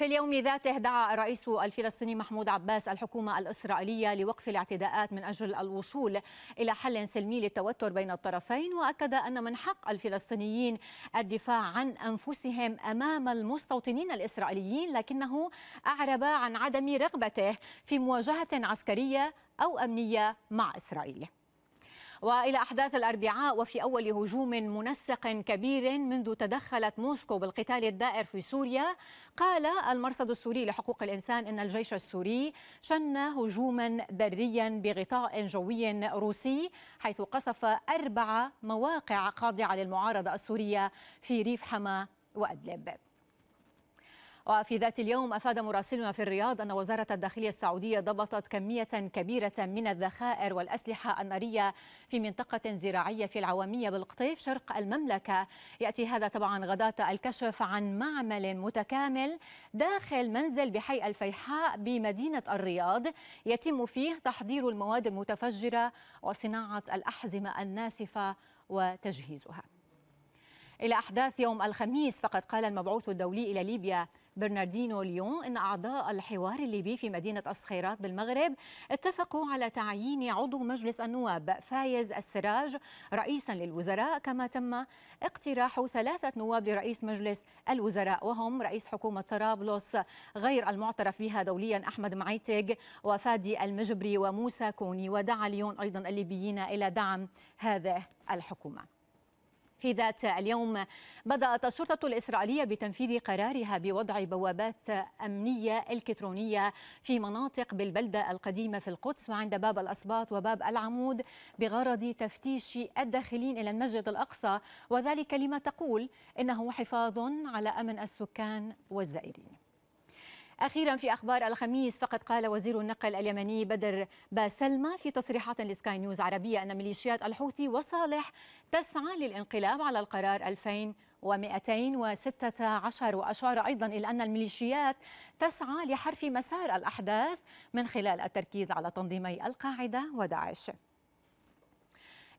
في اليوم ذاته دعا الرئيس الفلسطيني محمود عباس الحكومة الإسرائيلية لوقف الاعتداءات من أجل الوصول إلى حل سلمي للتوتر بين الطرفين وأكد أن من حق الفلسطينيين الدفاع عن أنفسهم أمام المستوطنين الإسرائيليين لكنه أعرب عن عدم رغبته في مواجهة عسكرية أو أمنية مع إسرائيل والى احداث الاربعاء وفي اول هجوم منسق كبير منذ تدخلت موسكو بالقتال الدائر في سوريا قال المرصد السوري لحقوق الانسان ان الجيش السوري شن هجوما بريا بغطاء جوي روسي حيث قصف اربع مواقع خاضعه للمعارضه السوريه في ريف حما وادلب وفي ذات اليوم أفاد مراسلنا في الرياض أن وزارة الداخلية السعودية ضبطت كمية كبيرة من الذخائر والأسلحة النارية في منطقة زراعية في العوامية بالقطيف شرق المملكة يأتي هذا طبعا غداة الكشف عن معمل متكامل داخل منزل بحي الفيحاء بمدينة الرياض يتم فيه تحضير المواد المتفجرة وصناعة الأحزمة الناسفة وتجهيزها إلى أحداث يوم الخميس فقد قال المبعوث الدولي إلى ليبيا برناردينو ليون أن أعضاء الحوار الليبي في مدينة الصخيرات بالمغرب اتفقوا على تعيين عضو مجلس النواب فايز السراج رئيسا للوزراء كما تم اقتراح ثلاثة نواب لرئيس مجلس الوزراء وهم رئيس حكومة طرابلس غير المعترف بها دوليا أحمد معيتق وفادي المجبري وموسى كوني ودعا ليون أيضا الليبيين إلى دعم هذه الحكومة في ذات اليوم بدأت الشرطة الإسرائيلية بتنفيذ قرارها بوضع بوابات أمنية إلكترونية في مناطق بالبلدة القديمة في القدس وعند باب الأسباط وباب العمود بغرض تفتيش الداخلين إلى المسجد الأقصى وذلك لما تقول إنه حفاظ على أمن السكان والزائرين أخيرا في أخبار الخميس فقد قال وزير النقل اليمني بدر باسلمة في تصريحات لسكاي نيوز عربية أن ميليشيات الحوثي وصالح تسعى للانقلاب على القرار 2000 و216 وأشار أيضا إلى أن الميليشيات تسعى لحرف مسار الأحداث من خلال التركيز على تنظيمي القاعدة وداعش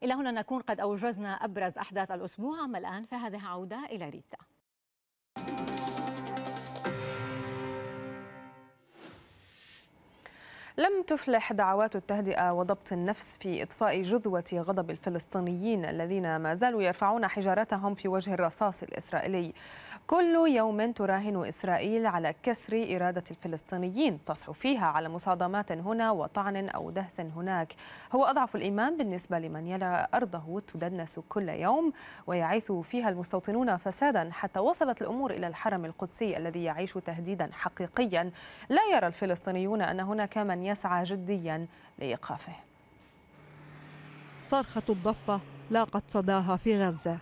إلى هنا نكون قد أوجزنا أبرز أحداث الأسبوع أما الآن فهذه عودة إلى ريتا لم تفلح دعوات التهدئة وضبط النفس في إطفاء جذوة غضب الفلسطينيين الذين ما زالوا يرفعون حجارتهم في وجه الرصاص الإسرائيلي كل يوم تراهن إسرائيل على كسر إرادة الفلسطينيين تصحو فيها على مصادمات هنا وطعن أو دهس هناك هو أضعف الإيمان بالنسبة لمن يرى أرضه تدنس كل يوم ويعيث فيها المستوطنون فسادا حتى وصلت الأمور إلى الحرم القدسي الذي يعيش تهديدا حقيقيا لا يرى الفلسطينيون أن هناك من يسعى جديا لإيقافه صرخة الضفة لاقت صداها في غزة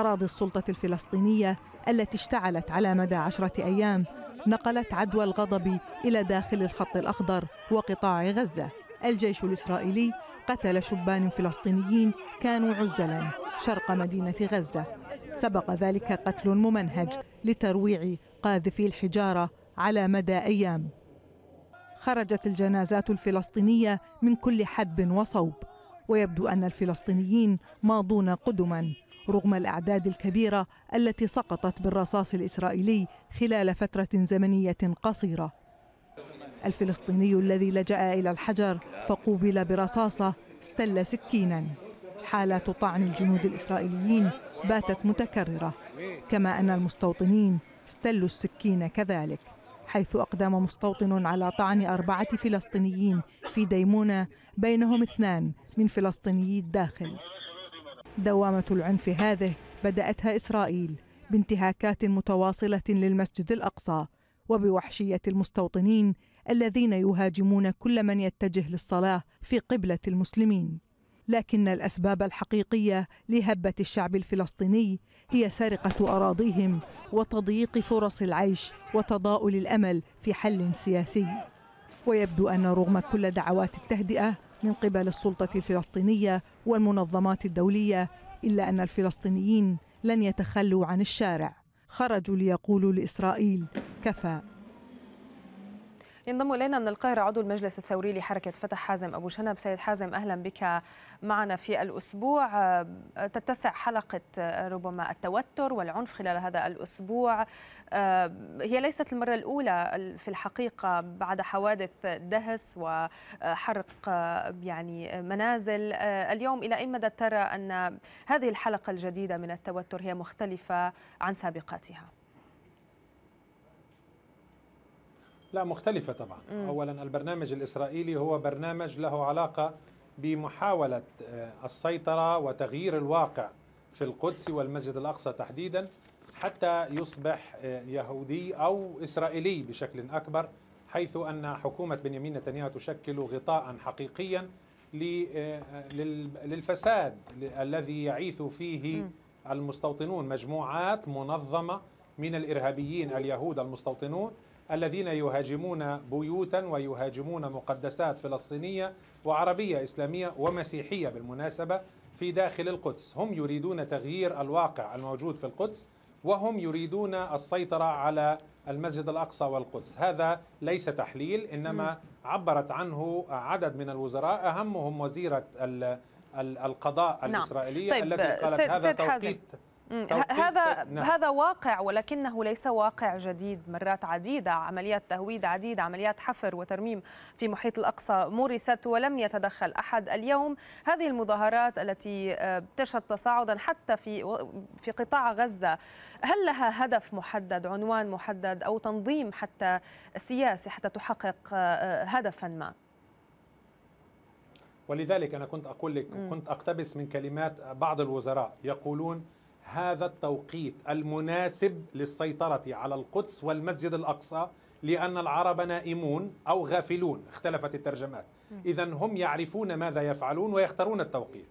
أراضي السلطة الفلسطينية التي اشتعلت على مدى عشرة أيام نقلت عدوى الغضب إلى داخل الخط الأخضر وقطاع غزة الجيش الإسرائيلي قتل شبان فلسطينيين كانوا عزلا شرق مدينة غزة سبق ذلك قتل ممنهج لترويع قاذفي الحجارة على مدى أيام خرجت الجنازات الفلسطينية من كل حدب وصوب ويبدو أن الفلسطينيين ماضون قدما رغم الأعداد الكبيرة التي سقطت بالرصاص الإسرائيلي خلال فترة زمنية قصيرة الفلسطيني الذي لجأ إلى الحجر فقوبل برصاصة استل سكينا حالات طعن الجنود الإسرائيليين باتت متكررة كما أن المستوطنين استلوا السكين كذلك حيث أقدم مستوطن على طعن أربعة فلسطينيين في ديمونة بينهم اثنان من فلسطيني الداخل دوامة العنف هذه بدأتها إسرائيل بانتهاكات متواصلة للمسجد الأقصى وبوحشية المستوطنين الذين يهاجمون كل من يتجه للصلاة في قبلة المسلمين لكن الأسباب الحقيقية لهبة الشعب الفلسطيني هي سرقة أراضيهم وتضييق فرص العيش وتضاؤل الأمل في حل سياسي ويبدو أن رغم كل دعوات التهدئة من قبل السلطة الفلسطينية والمنظمات الدولية إلا أن الفلسطينيين لن يتخلوا عن الشارع خرجوا ليقولوا لإسرائيل كفى ينضم الينا من القاهره عضو المجلس الثوري لحركه فتح حازم ابو شنب سيد حازم اهلا بك معنا في الاسبوع آه، تتسع حلقه آه، ربما التوتر والعنف خلال هذا الاسبوع آه، هي ليست المره الاولى في الحقيقه بعد حوادث دهس وحرق يعني منازل اليوم الى اي مدى ترى ان هذه الحلقه الجديده من التوتر هي مختلفه عن سابقاتها لا مختلفة طبعا مم. أولا البرنامج الإسرائيلي هو برنامج له علاقة بمحاولة آه، السيطرة وتغيير الواقع في القدس والمسجد الأقصى تحديدا حتى يصبح آه، يهودي أو إسرائيلي بشكل أكبر حيث أن حكومة بنيامين نتنياهو تشكل غطاء حقيقيا آه، للفساد الذي يعيث فيه المستوطنون مجموعات منظمة من الإرهابيين اليهود المستوطنون الذين يهاجمون بيوتا ويهاجمون مقدسات فلسطينية وعربية إسلامية ومسيحية بالمناسبة في داخل القدس هم يريدون تغيير الواقع الموجود في القدس وهم يريدون السيطرة على المسجد الأقصى والقدس هذا ليس تحليل إنما عبرت عنه عدد من الوزراء أهمهم وزيرة القضاء نعم. الإسرائيلية نعم. التي طيب. قالت هذا توقيت حازم. هذا نعم. هذا واقع ولكنه ليس واقع جديد مرات عديده عمليات تهويد عديده عمليات حفر وترميم في محيط الاقصى مورست ولم يتدخل احد اليوم هذه المظاهرات التي آه، تشهد تصاعدا حتى في في قطاع غزه هل لها هدف محدد عنوان محدد او تنظيم حتى سياسي حتى تحقق آه، هدفا ما ولذلك انا كنت اقول لك كنت اقتبس من كلمات بعض الوزراء يقولون هذا التوقيت المناسب للسيطرة على القدس والمسجد الأقصى لأن العرب نائمون أو غافلون اختلفت الترجمات إذا هم يعرفون ماذا يفعلون ويختارون التوقيت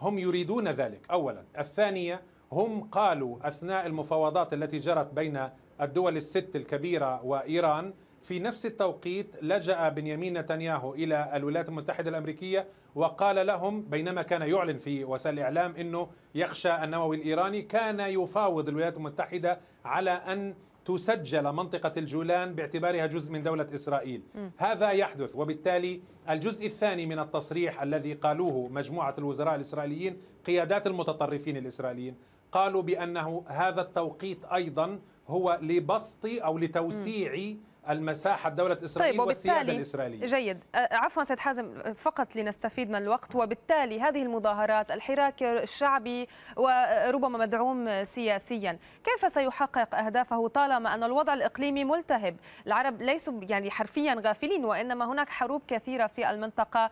هم يريدون ذلك أولا الثانية هم قالوا أثناء المفاوضات التي جرت بين الدول الست الكبيرة وإيران في نفس التوقيت لجأ بنيامين نتنياهو إلى الولايات المتحدة الأمريكية وقال لهم بينما كان يعلن في وسائل الإعلام أنه يخشى النووي الإيراني كان يفاوض الولايات المتحدة على أن تسجل منطقة الجولان باعتبارها جزء من دولة إسرائيل م. هذا يحدث وبالتالي الجزء الثاني من التصريح الذي قالوه مجموعة الوزراء الإسرائيليين قيادات المتطرفين الإسرائيليين قالوا بأنه هذا التوقيت أيضا هو لبسط أو لتوسيع م. المساحه بدوله طيب، اسرائيل طيب والسياده الاسرائيليه جيد عفوا سيد حازم فقط لنستفيد من الوقت وبالتالي هذه المظاهرات الحراك الشعبي وربما مدعوم سياسيا كيف سيحقق اهدافه طالما ان الوضع الاقليمي ملتهب العرب ليسوا يعني حرفيا غافلين وانما هناك حروب كثيره في المنطقه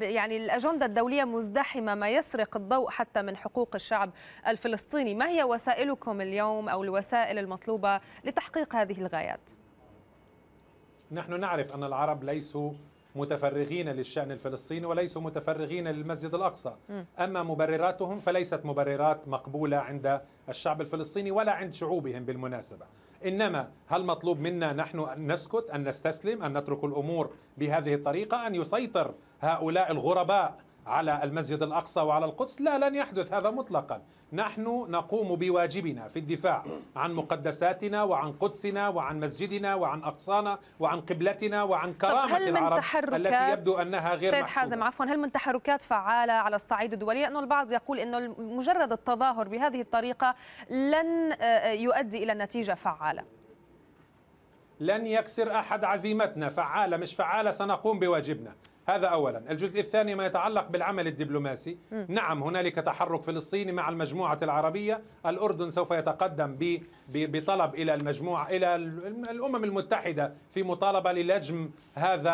يعني الاجنده الدوليه مزدحمه ما يسرق الضوء حتى من حقوق الشعب الفلسطيني ما هي وسائلكم اليوم او الوسائل المطلوبه لتحقيق هذه الغايات نحن نعرف أن العرب ليسوا متفرغين للشأن الفلسطيني وليسوا متفرغين للمسجد الأقصى أما مبرراتهم فليست مبررات مقبولة عند الشعب الفلسطيني ولا عند شعوبهم بالمناسبة إنما هل مطلوب منا نحن أن نسكت أن نستسلم أن نترك الأمور بهذه الطريقة أن يسيطر هؤلاء الغرباء على المسجد الاقصى وعلى القدس لا لن يحدث هذا مطلقا نحن نقوم بواجبنا في الدفاع عن مقدساتنا وعن قدسنا وعن مسجدنا وعن اقصانا وعن قبلتنا وعن كرامه هل من العرب تحركات التي يبدو انها غير سيد حازم عفوا هل من تحركات فعاله على الصعيد الدولي لانه البعض يقول انه مجرد التظاهر بهذه الطريقه لن آه، يؤدي الى نتيجه فعاله لن يكسر احد عزيمتنا فعاله مش فعاله سنقوم بواجبنا هذا أولا الجزء الثاني ما يتعلق بالعمل الدبلوماسي م. نعم هنالك تحرك فلسطيني مع المجموعة العربية الأردن سوف يتقدم بطلب إلى المجموعة إلى الأمم المتحدة في مطالبة للجم هذا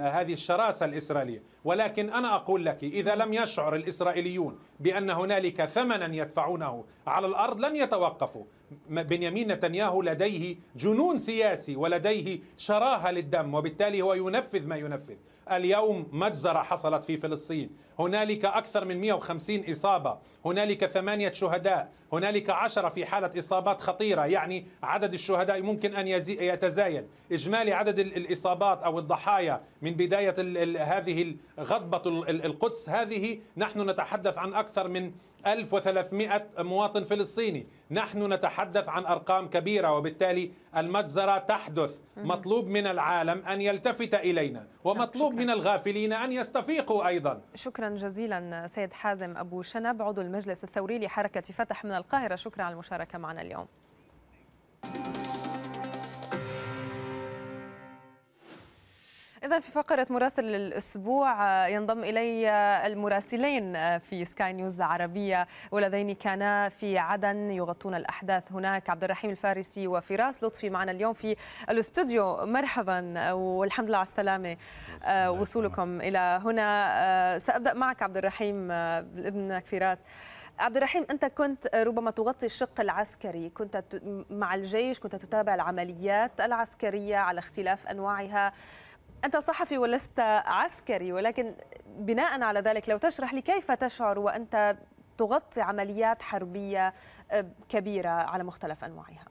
هذه الشراسة الإسرائيلية ولكن أنا أقول لك إذا لم يشعر الإسرائيليون بأن هنالك ثمنا يدفعونه على الأرض لن يتوقفوا بنيامين نتنياهو لديه جنون سياسي ولديه شراهه للدم وبالتالي هو ينفذ ما ينفذ اليوم مجزرة حصلت في فلسطين هنالك أكثر من 150 إصابة هنالك ثمانية شهداء هنالك عشرة في حالة إصابات خطيرة يعني عدد الشهداء ممكن أن يتزايد إجمالي عدد الإصابات أو الضحايا من بداية هذه غضبة القدس هذه نحن نتحدث عن أكثر من 1300 مواطن فلسطيني نحن نتحدث عن أرقام كبيرة وبالتالي المجزرة تحدث مطلوب من العالم أن يلتفت إلينا ومطلوب شكرا. من الغافلين أن يستفيقوا أيضا شكرا جزيلا سيد حازم أبو شنب عضو المجلس الثوري لحركة فتح من القاهرة شكرا على المشاركة معنا اليوم إذا في فقرة مراسل الأسبوع آه، ينضم إلي آه، المراسلين آه، في سكاي نيوز عربية والذين كانا في عدن يغطون الأحداث هناك عبد الرحيم الفارسي وفراس لطفي معنا اليوم في الاستوديو مرحبا والحمد لله على السلامة وصولكم إلى هنا سأبدأ معك عبد الرحيم بإذنك فراس عبد الرحيم انت كنت ربما تغطي الشق العسكري كنت مع الجيش كنت تتابع العمليات العسكريه على اختلاف انواعها أنت صحفي ولست عسكري ولكن بناء على ذلك لو تشرح لي كيف تشعر وأنت تغطي عمليات حربية أه، كبيرة على مختلف أنواعها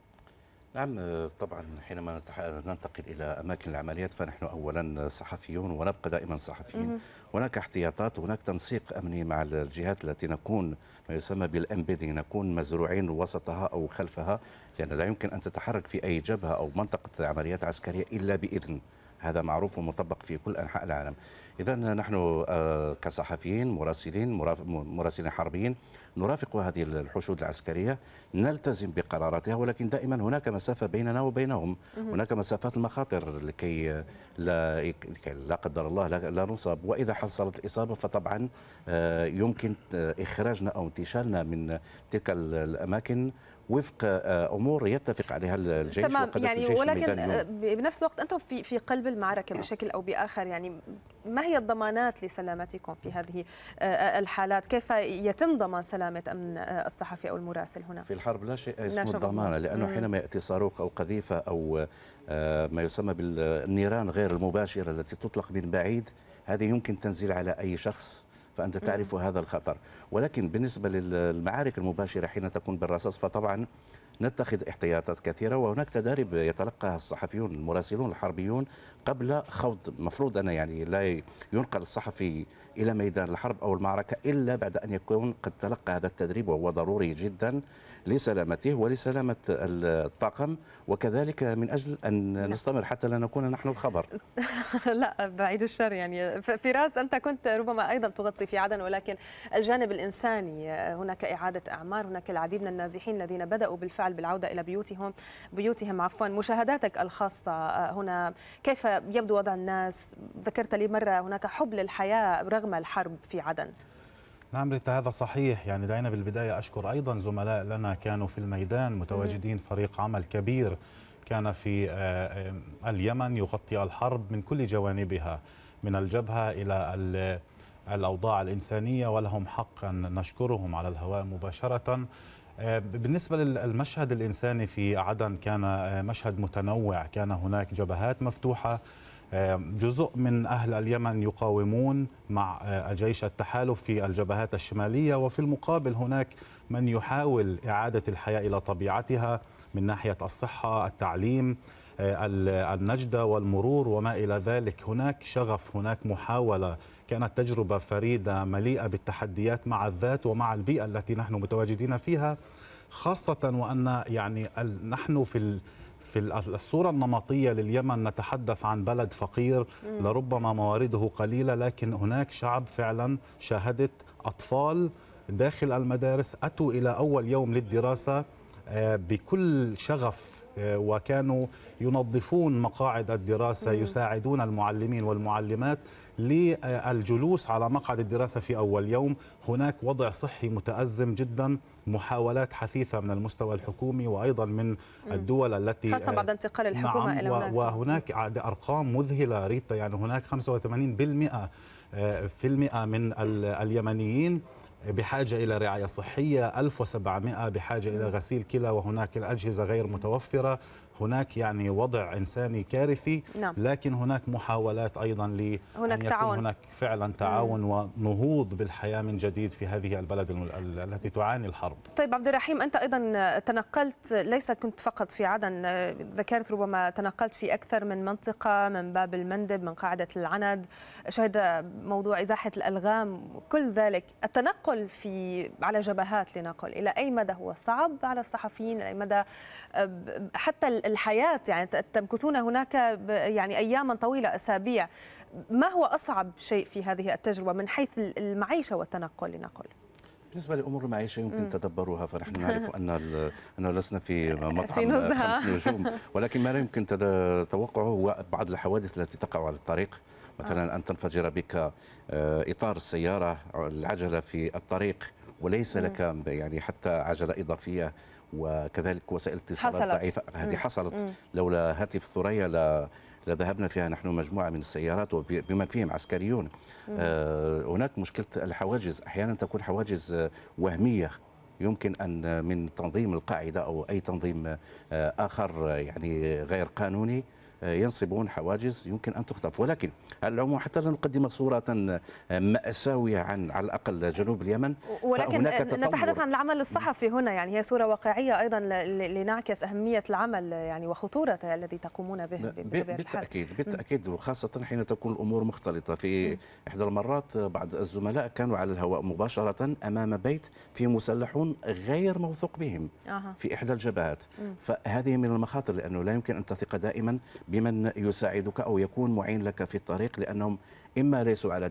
نعم أه، طبعا حينما ننتقل الى اماكن العمليات فنحن اولا صحفيون ونبقى دائما صحفيين هناك احتياطات هناك تنسيق امني مع الجهات التي نكون ما يسمى بالامبيدنج نكون مزروعين وسطها او خلفها لان لا يمكن ان تتحرك في اي جبهه او منطقه عمليات عسكريه الا باذن هذا معروف ومطبق في كل أنحاء العالم إذا نحن آه، كصحفيين مراسلين مراسلين حربيين نرافق هذه الحشود العسكرية نلتزم بقراراتها ولكن دائما هناك مسافة بيننا وبينهم هناك مسافات المخاطر لكي لا, لكي لا قدر الله لا نصاب وإذا حصلت الإصابة فطبعا آه، يمكن آه، إخراجنا أو انتشالنا من تلك الأماكن وفق آه، امور يتفق عليها الجيش تمام يعني الجيش ولكن آه، بنفس الوقت انتم في في قلب المعركه بشكل او باخر يعني ما هي الضمانات لسلامتكم في هذه آه، الحالات؟ كيف يتم ضمان سلامه امن الصحفي او المراسل هنا؟ في الحرب لا شيء اسمه الضمانه لانه حينما ياتي صاروخ او قذيفه او ما يسمى بالنيران غير المباشره التي تطلق من بعيد هذه يمكن تنزيل على اي شخص فأنت تعرف هذا الخطر ولكن بالنسبة للمعارك المباشرة حين تكون بالرصاص فطبعا نتخذ احتياطات كثيرة وهناك تدارب يتلقاها الصحفيون المراسلون الحربيون قبل خوض مفروض أنا يعني لا ينقل الصحفي إلى ميدان الحرب أو المعركة إلا بعد أن يكون قد تلقى هذا التدريب وهو ضروري جدا لسلامته ولسلامة الطاقم وكذلك من أجل أن نستمر حتى لا نكون نحن الخبر لا بعيد الشر يعني فراس أنت كنت ربما أيضا تغطي في عدن ولكن الجانب الإنساني هناك إعادة أعمار هناك العديد من النازحين الذين بدأوا بالفعل بالعودة إلى بيوتهم بيوتهم عفوا مشاهداتك الخاصة آه، هنا كيف يبدو وضع الناس ذكرت لي مرة هناك حب للحياة رغم الحرب في عدن نعم ريتا هذا صحيح يعني دعينا بالبداية أشكر أيضا زملاء لنا كانوا في الميدان متواجدين فريق عمل كبير كان في آه، آه، اليمن يغطي الحرب من كل جوانبها من الجبهة إلى الأوضاع الإنسانية ولهم حق أن نشكرهم على الهواء مباشرة آه، بالنسبة للمشهد الإنساني في عدن كان مشهد متنوع كان هناك جبهات مفتوحة جزء من أهل اليمن يقاومون مع آه، جيش التحالف في الجبهات الشمالية وفي المقابل هناك من يحاول إعادة الحياة إلى طبيعتها من ناحية الصحة التعليم آه، النجدة والمرور وما إلى ذلك هناك شغف هناك محاولة كانت تجربة فريدة مليئة بالتحديات مع الذات ومع البيئة التي نحن متواجدين فيها خاصة وأن يعني نحن في في الصورة النمطية لليمن نتحدث عن بلد فقير لربما موارده قليلة لكن هناك شعب فعلا شاهدت أطفال داخل المدارس أتوا إلى أول يوم للدراسة آه، بكل شغف آه، وكانوا ينظفون مقاعد الدراسة يساعدون المعلمين والمعلمات للجلوس على مقعد الدراسة في أول يوم هناك وضع صحي متأزم جدا محاولات حثيثة من المستوى الحكومي وأيضا من الدول التي خاصة بعد آه، انتقال الحكومة نعم إلى هناك وهناك أرقام مذهلة ريتا يعني هناك 85% آه، في المئة من اليمنيين بحاجة إلى رعاية صحية 1700 بحاجة إلى غسيل كلى وهناك الأجهزة غير متوفرة هناك يعني وضع إنساني كارثي نعم. لكن هناك محاولات أيضا ل هناك تعاون هناك فعلا تعاون ونهوض بالحياة من جديد في هذه البلد التي تعاني الحرب طيب عبد الرحيم أنت أيضا تنقلت ليس كنت فقط في عدن ذكرت ربما تنقلت في أكثر من منطقة من باب المندب من قاعدة العند شهد موضوع إزاحة الألغام كل ذلك التنقل في على جبهات لنقل إلى أي مدى هو صعب على الصحفيين إلى أي مدى حتى الحياة يعني تمكثون هناك يعني أياما طويلة أسابيع ما هو أصعب شيء في هذه التجربة من حيث المعيشة والتنقل لنقل؟ بالنسبه لامور المعيشه يمكن تدبرها فنحن نعرف ان انه لسنا في مطعم في خمس نجوم ولكن ما لا يمكن توقعه هو بعض الحوادث التي تقع على الطريق مثلا آه. ان تنفجر بك آه، اطار السياره العجله في الطريق وليس لك يعني حتى عجله اضافيه وكذلك وسائل اتصالات ضعيفه هذه حصلت لولا هاتف الثريا لذهبنا فيها نحن مجموعه من السيارات وبما فيهم عسكريون آه هناك مشكله الحواجز احيانا تكون حواجز آه، وهميه يمكن ان من تنظيم القاعده او اي تنظيم آه، اخر يعني غير قانوني ينصبون حواجز يمكن أن تخطف ولكن العموم حتى لا نقدم صورة آه، مأساوية عن على الأقل جنوب اليمن ولكن آه، نتحدث عن العمل الصحفي هنا يعني هي صورة واقعية أيضا لنعكس أهمية العمل يعني وخطورته الذي تقومون به بالتأكيد بالتأكيد وخاصة حين تكون الأمور مختلطة في إحدى المرات بعض الزملاء كانوا على الهواء مباشرة أمام بيت فيه مسلحون غير موثوق بهم في إحدى الجبهات فهذه من المخاطر لأنه لا يمكن أن تثق دائما بمن يساعدك أو يكون معين لك في الطريق لأنهم إما ليسوا على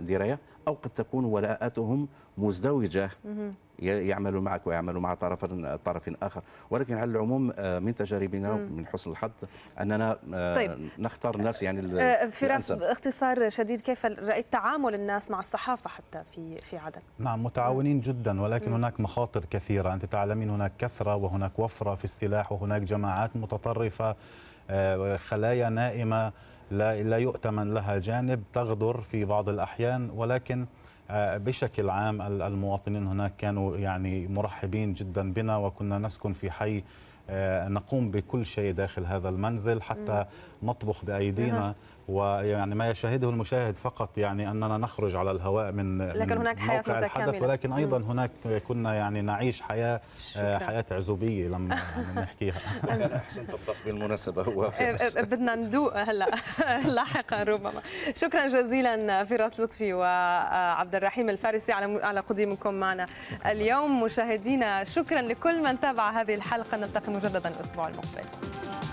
دراية أو قد تكون ولاءاتهم مزدوجة يعملوا معك ويعملوا مع طرف طرف اخر ولكن على العموم آه، من تجاربنا ومن حسن الحظ اننا آه، طيب. نختار الناس يعني آه، فراس باختصار شديد كيف رايت تعامل الناس مع الصحافه حتى في في عدن نعم متعاونين نعم. جدا ولكن هناك مخاطر كثيره انت تعلمين هناك كثره وهناك وفره في السلاح وهناك جماعات متطرفه آه، خلايا نائمة لا, لا يؤتمن لها جانب تغدر في بعض الأحيان ولكن آه، بشكل عام المواطنين هناك كانوا يعني مرحبين جدا بنا وكنا نسكن في حي آه، نقوم بكل شيء داخل هذا المنزل حتى نطبخ بأيدينا ويعني ما يشاهده المشاهد فقط يعني اننا نخرج على الهواء من لكن هناك حياه موقع الحدث كاملة. ولكن ايضا هناك كنا يعني نعيش حياه شكرا. آه، حياه عزوبيه لما نحكيها احسنت الضغط بالمناسبه هو بدنا ندوق هلا لاحقا ربما شكرا جزيلا فراس لطفي وعبد الرحيم الفارسي على على قديمكم معنا اليوم مشاهدينا شكرا لكل من تابع هذه الحلقه نلتقي مجددا الاسبوع المقبل